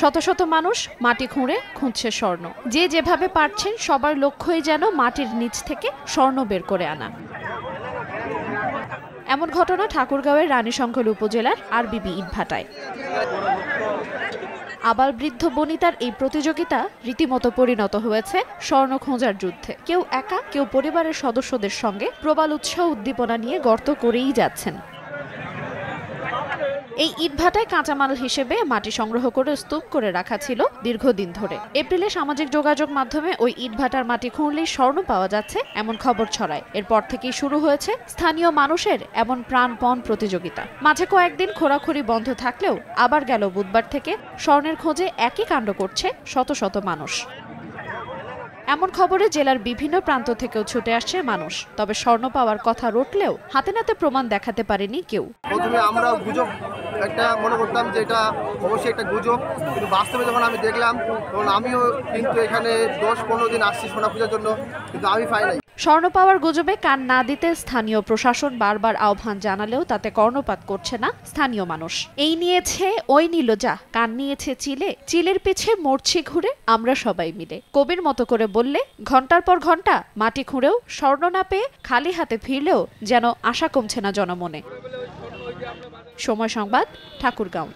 শত শত মানুষ মাটি খুঁড়ে খুঁজছে স্বর্ণ যে যেভাবে পারছেন সবার লক্ষ্যই যেন মাটির নিচ থেকে স্বর্ণ বের করে আনা এমন ঘটনা ঠাকুরগাঁওয়ের রানীশঙ্কর উপজেলার আরবিবি ইটভাটায় আবার বৃদ্ধ বনিতার এই প্রতিযোগিতা রীতিমতো পরিণত হয়েছে স্বর্ণ খোঁজার যুদ্ধে কেউ একা কেউ পরিবারের সদস্যদের সঙ্গে প্রবাল উৎসাহ উদ্দীপনা নিয়ে গর্ত করেই যাচ্ছেন এই ইটভাটায় কাঁচামাল হিসেবে মাটি সংগ্রহ করে স্তূপ করে রাখা ছিল দীর্ঘদিন ধরে এপ্রিলে সামাজিক যোগাযোগ মাধ্যমে ওই ইটভাটার মাটি খুঁড়লেই স্বর্ণ পাওয়া যাচ্ছে এমন খবর ছড়ায় এরপর থেকেই শুরু হয়েছে স্থানীয় মানুষের এমন প্রাণপণ প্রতিযোগিতা মাঝে কয়েকদিন খোরাখুরি বন্ধ থাকলেও আবার গেল বুধবার থেকে স্বর্ণের খোঁজে একই কাণ্ড করছে শত শত মানুষ এমন খবরে জেলার বিভিন্ন প্রান্ত থেকেও ছুটে আসছে মানুষ তবে স্বর্ণ পাওয়ার কথা রটলেও হাতে নাতে প্রমাণ দেখাতে পারেনি কেউ প্রথমে আমরা গুজব একটা মনে করতাম যে এটা অবশ্যই একটা গুজব কিন্তু বাস্তবে যখন আমি দেখলাম তখন আমিও কিন্তু এখানে দশ পনেরো দিন আসছি সোনা পূজার জন্য কিন্তু আমি পাই নাই স্বর্ণ পাওয়ার গুজবে কান না দিতে স্থানীয় প্রশাসন বারবার আহ্বান জানালেও তাতে কর্ণপাত করছে না স্থানীয় মানুষ এই নিয়েছে ওই নিল যা কান নিয়েছে চিলে চিলের পিছে মরছি ঘুরে আমরা সবাই মিলে কবির মতো করে বললে ঘন্টার পর ঘন্টা মাটি খুঁড়েও স্বর্ণ না পেয়ে খালি হাতে ফিরলেও যেন আশা কমছে না জনমনে সময় সংবাদ ঠাকুরগাঁও